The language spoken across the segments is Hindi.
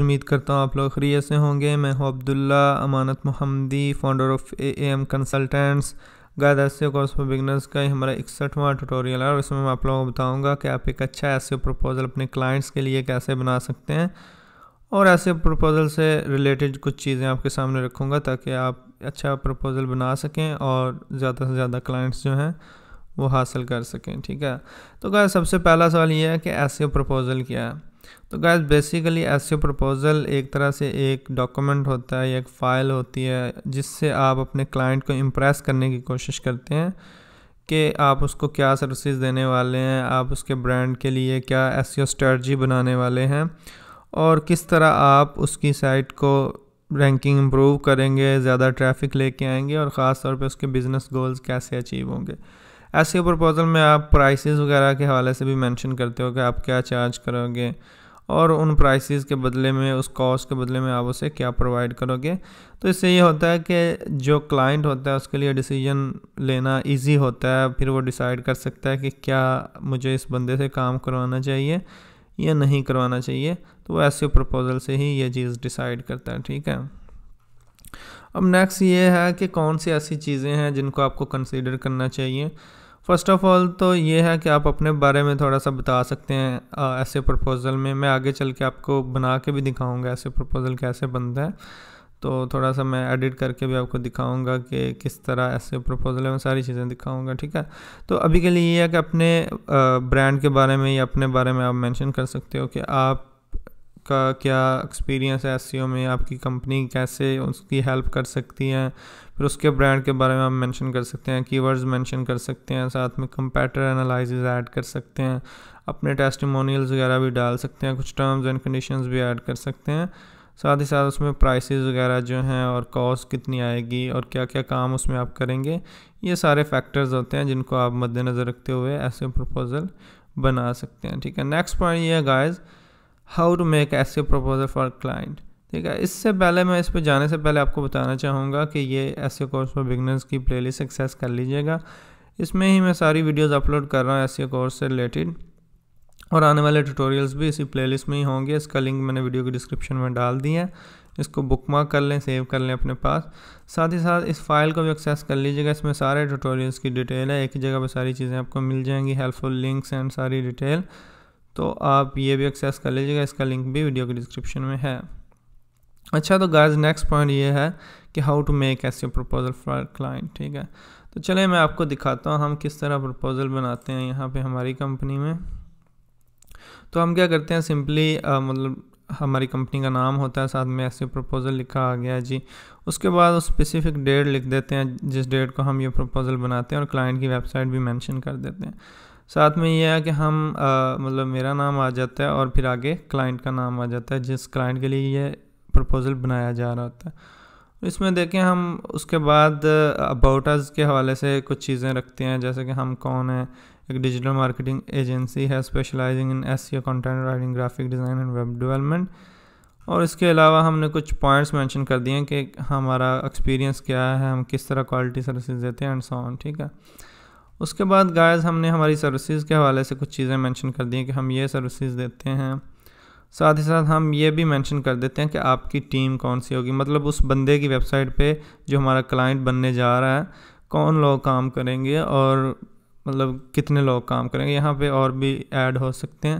उम्मीद करता हूँ आप लोग खरीय से होंगे मैं हूँ Abdullah Amanat Mohammadi founder of A M consultants गायद कोर्स फॉर बिगनर्स का हमारा इकसठवां ट्यूटोरियल है और इसमें मैं आप लोगों को बताऊंगा कि आप एक अच्छा ऐसे प्रपोज़ल अपने क्लाइंट्स के लिए कैसे बना सकते हैं और ऐसे प्रपोज़ल से रिलेटेड कुछ चीज़ें आपके सामने रखूँगा ताकि आप अच्छा प्रपोज़ल बना सकें और ज़्यादा से ज़्यादा क्लाइंट्स जो हैं वो हासिल कर सकें ठीक है तो क्या सबसे पहला सवाल ये है कि ऐसे प्रपोज़ल क्या है तो गैस बेसिकली ऐसे प्रपोज़ल एक तरह से एक डॉक्यूमेंट होता है एक फ़ाइल होती है जिससे आप अपने क्लाइंट को इम्प्रेस करने की कोशिश करते हैं कि आप उसको क्या सर्विसेज देने वाले हैं आप उसके ब्रांड के लिए क्या एस स्ट्रेटजी e बनाने वाले हैं और किस तरह आप उसकी साइट को रैंकिंग इम्प्रूव करेंगे ज़्यादा ट्रैफिक लेके आएंगे और ख़ास तौर पे उसके बिज़नेस गोल्स कैसे अचीव होंगे ऐसे प्रपोज़ल में आप प्राइसेस वगैरह के हवाले से भी मेंशन करते हो कि आप क्या चार्ज करोगे और उन प्राइसेस के बदले में उस कॉस्ट के बदले में आप उसे क्या प्रोवाइड करोगे तो इससे ये होता है कि जो क्लाइंट होता है उसके लिए डिसीजन लेना इजी होता है फिर वो डिसाइड कर सकता है कि क्या मुझे इस बंदे से काम करवाना चाहिए या नहीं करवाना चाहिए तो वो ऐसे प्रपोज़ल से ही ये चीज़ डिसाइड करता है ठीक है अब नेक्स्ट ये है कि कौन सी ऐसी चीज़ें हैं जिनको आपको कंसिडर करना चाहिए फ़र्स्ट ऑफ़ ऑल तो ये है कि आप अपने बारे में थोड़ा सा बता सकते हैं ऐसे प्रपोज़ल में मैं आगे चल के आपको बना के भी दिखाऊंगा ऐसे प्रपोज़ल कैसे बनता है तो थोड़ा सा मैं एडिट करके भी आपको दिखाऊंगा कि किस तरह ऐसे प्रपोज़ल है मैं सारी चीज़ें दिखाऊंगा ठीक है तो अभी के लिए ये है कि अपने ब्रांड के बारे में या अपने बारे में आप मैंशन कर सकते हो कि आप का क्या एक्सपीरियंस है एस e में आपकी कंपनी कैसे उसकी हेल्प कर सकती है फिर उसके ब्रांड के बारे में आप मेंशन कर सकते हैं कीवर्ड्स मेंशन कर सकते हैं साथ में कंपेटर एनालिसिस ऐड कर सकते हैं अपने टेस्टमोनियल्स वगैरह भी डाल सकते हैं कुछ टर्म्स एंड कंडीशंस भी ऐड कर सकते हैं साथ ही साथ उसमें प्राइसेस वगैरह जो हैं और कॉस्ट कितनी आएगी और क्या क्या काम उसमें आप करेंगे ये सारे फैक्टर्स होते हैं जिनको आप मद्देनज़र रखते हुए ऐसे प्रपोज़ल e बना सकते हैं ठीक है नेक्स्ट पॉइंट ये है guys how to make SEO proposal for client ठीक है इससे पहले मैं इस पर जाने से पहले आपको बताना चाहूँगा कि ये ऐसे कोर्स फॉर बिगनर्स की प्लेलिस्ट एक्सेस कर लीजिएगा इसमें ही मैं सारी वीडियोस अपलोड कर रहा हूँ एसके कोर्स से रिलेटेड और आने वाले ट्यूटोरियल्स भी इसी प्लेलिस्ट में ही होंगे इसका लिंक मैंने वीडियो के डिस्क्रिप्शन में डाल दिया है इसको बुक मार्क कर लें सेव कर लें अपने पास साथ ही साथ इस फाइल को भी एक्सेस कर लीजिएगा इसमें सारे ट्यूटोरियल्स की डिटेल है एक ही जगह पर सारी चीज़ें आपको मिल जाएंगी हेल्पफुल लिंक्स एंड सारी डिटेल तो आप ये भी एक्सेस कर लीजिएगा इसका लिंक भी वीडियो के डिस्क्रिप्शन में है अच्छा तो गाइज नेक्स्ट पॉइंट ये है कि how to make SEO proposal for client ठीक है तो चलिए मैं आपको दिखाता हूँ हम किस तरह प्रपोजल बनाते हैं यहाँ पे हमारी कंपनी में तो हम क्या करते हैं सिंपली मतलब हमारी कंपनी का नाम होता है साथ में ऐसे प्रपोज़ल लिखा आ गया है जी उसके बाद उस स्पेसिफिक डेट लिख देते हैं जिस डेट को हम ये प्रपोज़ल बनाते हैं और क्लाइंट की वेबसाइट भी मेंशन कर देते हैं साथ में ये है कि हम मतलब मेरा नाम आ जाता है और फिर आगे क्लाइंट का नाम आ जाता है जिस क्लाइंट के लिए ये प्रपोज़ल बनाया जा रहा होता है इसमें देखें हम उसके बाद अबाउटर्स के हवाले से कुछ चीज़ें रखते हैं जैसे कि हम कौन हैं एक डिजिटल मार्केटिंग एजेंसी है specialising in SEO content writing graphic design and web development और इसके अलावा हमने कुछ पॉइंट्स मेंशन कर दिए हैं कि हमारा एक्सपीरियंस क्या है हम किस तरह क्वालिटी सर्विस देते हैं एंड ऑन ठीक है उसके बाद गायज़ हमने हमारी सर्विसेज के हवाले से कुछ चीज़ें मेंशन कर दी हैं कि हम ये सर्विसेज देते हैं साथ ही साथ हम ये भी मेंशन कर देते हैं कि आपकी टीम कौन सी होगी मतलब उस बंदे की वेबसाइट पे जो हमारा क्लाइंट बनने जा रहा है कौन लोग काम करेंगे और मतलब कितने लोग काम करेंगे यहाँ पे और भी ऐड हो सकते हैं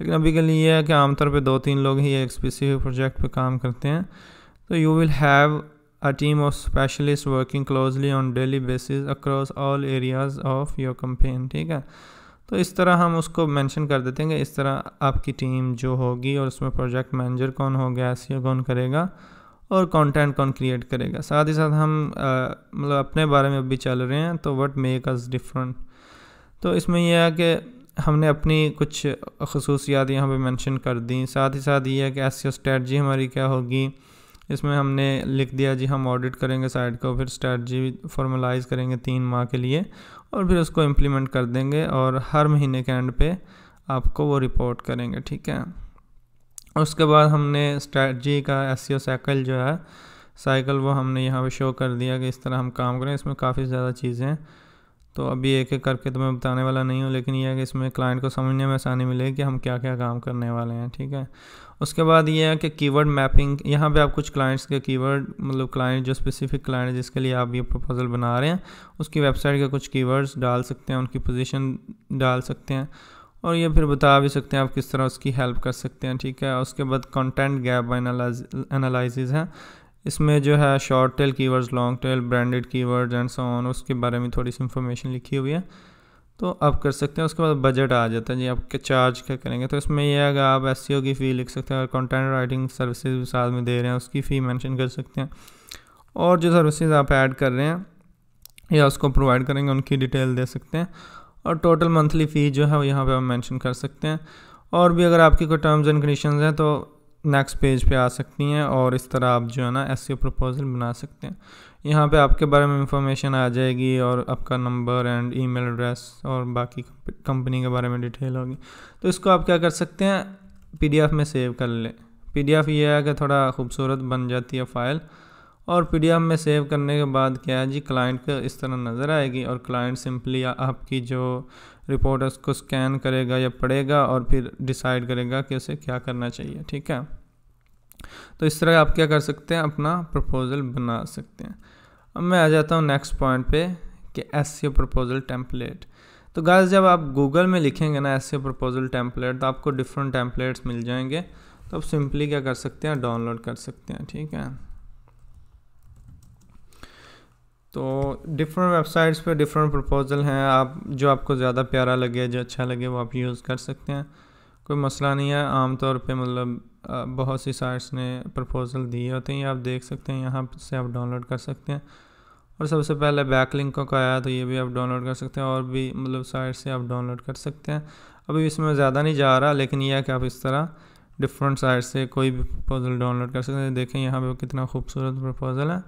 लेकिन अभी के लिए यह है कि आमतौर पर दो तीन लोग ही एक स्पेसिफिक प्रोजेक्ट पर काम करते हैं तो you will have a team of specialists working closely on daily basis across all areas of your campaign ठीक है तो इस तरह हम उसको मेंशन कर देते हैं कि इस तरह आपकी टीम जो होगी और उसमें प्रोजेक्ट मैनेजर कौन होगा एस e कौन करेगा और कंटेंट कौन क्रिएट करेगा साथ ही साथ हम मतलब अपने बारे में अभी चल रहे हैं तो वट मेक अस डिफरेंट तो इसमें यह है कि हमने अपनी कुछ खसूसियात यहाँ पे मेंशन कर दी साथ ही साथ ये है कि एस सी e हमारी क्या होगी इसमें हमने लिख दिया जी हम ऑडिट करेंगे साइट को फिर स्ट्रेटजी फॉर्मलाइज करेंगे तीन माह के लिए और फिर उसको इम्प्लीमेंट कर देंगे और हर महीने के एंड पे आपको वो रिपोर्ट करेंगे ठीक है उसके बाद हमने स्ट्रेटजी का एस साइकिल e जो है साइकिल वो हमने यहाँ पर शो कर दिया कि इस तरह हम काम करें इसमें काफ़ी ज़्यादा चीज़ें तो अभी एक एक करके तो मैं बताने वाला नहीं हूँ लेकिन यह है कि इसमें क्लाइंट को समझने में आसानी मिलेगी कि हम क्या क्या काम करने वाले हैं ठीक है उसके बाद ये है कि कीवर्ड मैपिंग यहाँ पे आप कुछ क्लाइंट्स के कीवर्ड मतलब क्लाइंट जो स्पेसिफिक क्लाइंट जिसके लिए आप ये प्रपोजल बना रहे हैं उसकी वेबसाइट के कुछ कीवर्ड्स डाल सकते हैं उनकी पोजीशन डाल सकते हैं और ये फिर बता भी सकते हैं आप किस तरह उसकी हेल्प कर सकते हैं ठीक है उसके बाद कंटेंट गैप एनालिस है इसमें जो है short tail keywords long tail branded keywords and so on उसके बारे में थोड़ी सी इन्फॉर्मेशन लिखी हुई है तो आप कर सकते हैं उसके बाद बजट आ जाता है जी आपके चार्ज क्या करेंगे तो इसमें यह है आप एस e की फ़ी लिख सकते हैं और कंटेंट राइटिंग सर्विसेज साथ में दे रहे हैं उसकी फ़ी मैंशन कर सकते हैं और जो सर्विसेज आप ऐड कर रहे हैं या उसको प्रोवाइड करेंगे उनकी डिटेल दे सकते हैं और टोटल मंथली फ़ी जो है वो यहाँ पर आप मैंशन कर सकते हैं और भी अगर आपकी कोई टर्म्स एंड कंडीशन हैं तो नेक्स्ट पेज पे आ सकती हैं और इस तरह आप जो है ना एस प्रपोज़ल बना सकते हैं यहाँ पे आपके बारे में इंफॉर्मेशन आ जाएगी और आपका नंबर एंड ईमेल एड्रेस और बाकी कंपनी के बारे में डिटेल होगी तो इसको आप क्या कर सकते हैं पीडीएफ में सेव कर लें पीडीएफ ये है कि थोड़ा खूबसूरत बन जाती है फ़ाइल और पीडीएफ में सेव करने के बाद क्या है जी क्लाइंट को इस तरह नज़र आएगी और क्लाइंट सिंपली आपकी जो रिपोर्ट है उसको स्कैन करेगा या पढ़ेगा और फिर डिसाइड करेगा कि उसे क्या करना चाहिए ठीक है तो इस तरह आप क्या कर सकते हैं अपना प्रपोज़ल बना सकते हैं अब मैं आ जाता हूँ नेक्स्ट पॉइंट पे कि एस सी प्रपोज़ल टेम्पलेट तो गाइस जब आप गूगल में लिखेंगे ना एस प्रपोज़ल टेम्पलेट तो आपको डिफरेंट टेम्पलेट्स मिल जाएंगे तो आप सिंपली क्या कर सकते हैं डाउनलोड कर सकते हैं ठीक है तो डिफरेंट वेबसाइट्स पे डिफरेंट प्रपोज़ल हैं आप जो आपको ज़्यादा प्यारा लगे जो अच्छा लगे वो आप यूज़ कर सकते हैं कोई मसला नहीं है आमतौर पे मतलब बहुत सी साइट्स ने प्रपोज़ल दिए होते हैं ये आप देख सकते हैं यहाँ से आप डाउनलोड कर सकते हैं और सबसे पहले बैक लिंक का आया तो ये भी आप डाउनलोड कर सकते हैं और भी मतलब साइट से आप डाउनलोड कर सकते हैं अभी इसमें ज़्यादा नहीं जा रहा लेकिन यह है कि आप इस तरह डिफरेंट साइट से कोई भी प्रपोज़ल डाउनलोड कर सकते हैं देखें यहाँ पर कितना खूबसूरत प्रपोज़ल है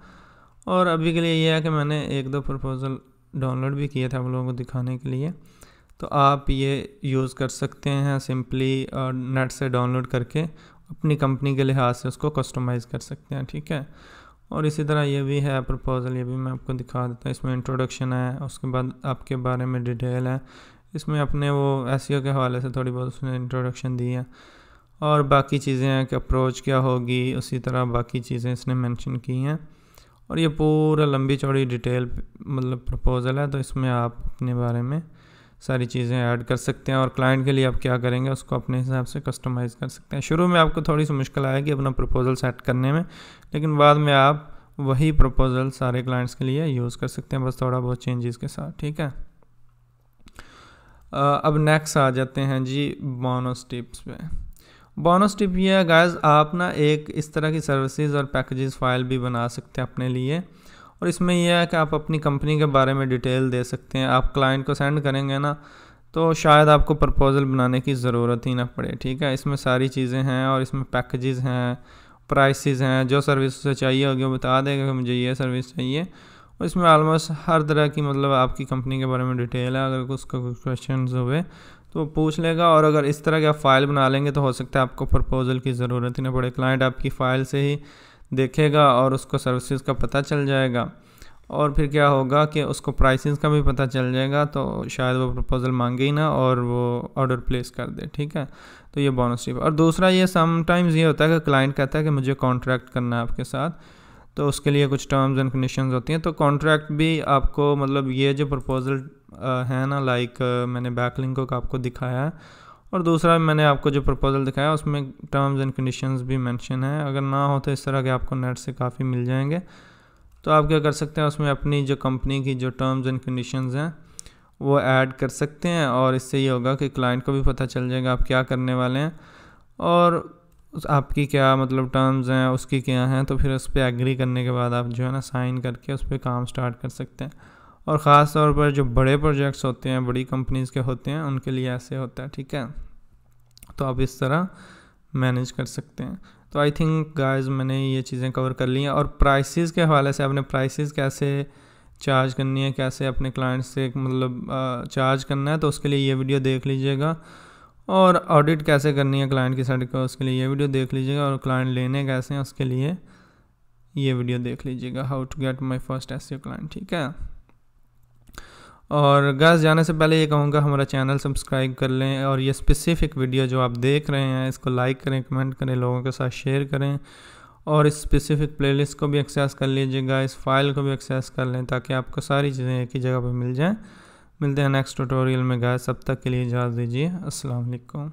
और अभी के लिए यह है कि मैंने एक दो प्रपोज़ल डाउनलोड भी किए थे आप लोगों को दिखाने के लिए तो आप ये यूज़ कर सकते हैं सिंपली नेट से डाउनलोड करके अपनी कंपनी के लिहाज से उसको कस्टमाइज़ कर सकते हैं ठीक है और इसी तरह ये भी है प्रपोज़ल ये भी मैं आपको दिखा देता हूँ इसमें इंट्रोडक्शन है उसके बाद आपके बारे में डिटेल है इसमें अपने वो एस e के हवाले से थोड़ी बहुत उसने इंट्रोडक्शन दी है और बाकी चीज़ें हैं कि अप्रोच क्या होगी उसी तरह बाकी चीज़ें इसने मेंशन की हैं और ये पूरा लंबी चौड़ी डिटेल मतलब प्रपोज़ल है तो इसमें आप अपने बारे में सारी चीज़ें ऐड कर सकते हैं और क्लाइंट के लिए आप क्या करेंगे उसको अपने हिसाब से कस्टमाइज़ कर सकते हैं शुरू में आपको थोड़ी सी मुश्किल आएगी अपना प्रपोज़ल सेट करने में लेकिन बाद में आप वही प्रपोज़ल सारे क्लाइंट्स के लिए यूज़ कर सकते हैं बस थोड़ा बहुत चेंजेस के साथ ठीक है अब नेक्स्ट आ जाते हैं जी बोनस टिप्स पे बोनस टिप ये है गायज़ आप ना एक इस तरह की सर्विसेज और पैकेजेस फाइल भी बना सकते हैं अपने लिए और इसमें यह है कि आप अपनी कंपनी के बारे में डिटेल दे सकते हैं आप क्लाइंट को सेंड करेंगे ना तो शायद आपको प्रपोज़ल बनाने की ज़रूरत ही ना पड़े ठीक है इसमें सारी चीज़ें हैं और इसमें पैकेजेस हैं प्राइसेस हैं जो सर्विस उसे चाहिए होगी वो बता देगा कि मुझे ये सर्विस चाहिए और इसमें ऑलमोस्ट हर तरह की मतलब आपकी कंपनी के बारे में डिटेल है अगर उसका कुछ क्वेश्चन हुए तो पूछ लेगा और अगर इस तरह के आप फाइल बना लेंगे तो हो सकता है आपको प्रपोज़ल की ज़रूरत ही ना पड़े क्लाइंट आपकी फ़ाइल से ही देखेगा और उसको सर्विसेज का पता चल जाएगा और फिर क्या होगा कि उसको प्राइसेस का भी पता चल जाएगा तो शायद वो प्रपोज़ल मांगे ही ना और वो ऑर्डर प्लेस कर दे ठीक है तो ये बोनस टिप और दूसरा ये समटाइम्स ये होता है कि क्लाइंट कहता है कि मुझे कॉन्ट्रैक्ट करना है आपके साथ तो उसके लिए कुछ टर्म्स एंड कंडीशन होती हैं तो कॉन्ट्रैक्ट भी आपको मतलब ये जो प्रपोज़ल है ना लाइक मैंने बैकलिंग को आपको दिखाया है और दूसरा मैंने आपको जो प्रपोजल दिखाया उसमें टर्म्स एंड कंडीशंस भी मेंशन है अगर ना हो तो इस तरह के आपको नेट से काफ़ी मिल जाएंगे तो आप क्या कर सकते हैं उसमें अपनी जो कंपनी की जो टर्म्स एंड कंडीशंस हैं वो ऐड कर सकते हैं और इससे ये होगा कि क्लाइंट को भी पता चल जाएगा आप क्या करने वाले हैं और आपकी क्या मतलब टर्म्स हैं उसकी क्या हैं तो फिर उस पर एग्री करने के बाद आप जो है ना साइन करके उस पर काम स्टार्ट कर सकते हैं और ख़ास तौर पर जो बड़े प्रोजेक्ट्स होते हैं बड़ी कंपनीज़ के होते हैं उनके लिए ऐसे होता है ठीक है तो आप इस तरह मैनेज कर सकते हैं तो आई थिंक गाइस मैंने ये चीज़ें कवर कर ली हैं और प्राइसेस के हवाले से आपने प्राइसेस कैसे चार्ज करनी है कैसे अपने क्लाइंट से मतलब चार्ज करना है तो उसके लिए ये वीडियो देख लीजिएगा और ऑडिट कैसे करनी है क्लाइंट की साइड का उसके लिए ये वीडियो देख लीजिएगा और क्लाइंट लेने कैसे हैं उसके लिए ये वीडियो देख लीजिएगा how to get my first SEO client ठीक है और गैस जाने से पहले ये कहूँगा हमारा चैनल सब्सक्राइब कर लें और ये स्पेसिफ़िक वीडियो जो आप देख रहे हैं इसको लाइक करें कमेंट करें लोगों के साथ शेयर करें और इस स्पेसिफ़िक प्लेलिस्ट को भी एक्सेस कर लीजिएगा इस फाइल को भी एक्सेस कर लें ताकि आपको सारी चीज़ें एक ही जगह पर मिल जाएँ मिलते हैं नेक्स्ट ट्यूटोरियल में गैस अब तक के लिए इजाज़ दीजिए असलकम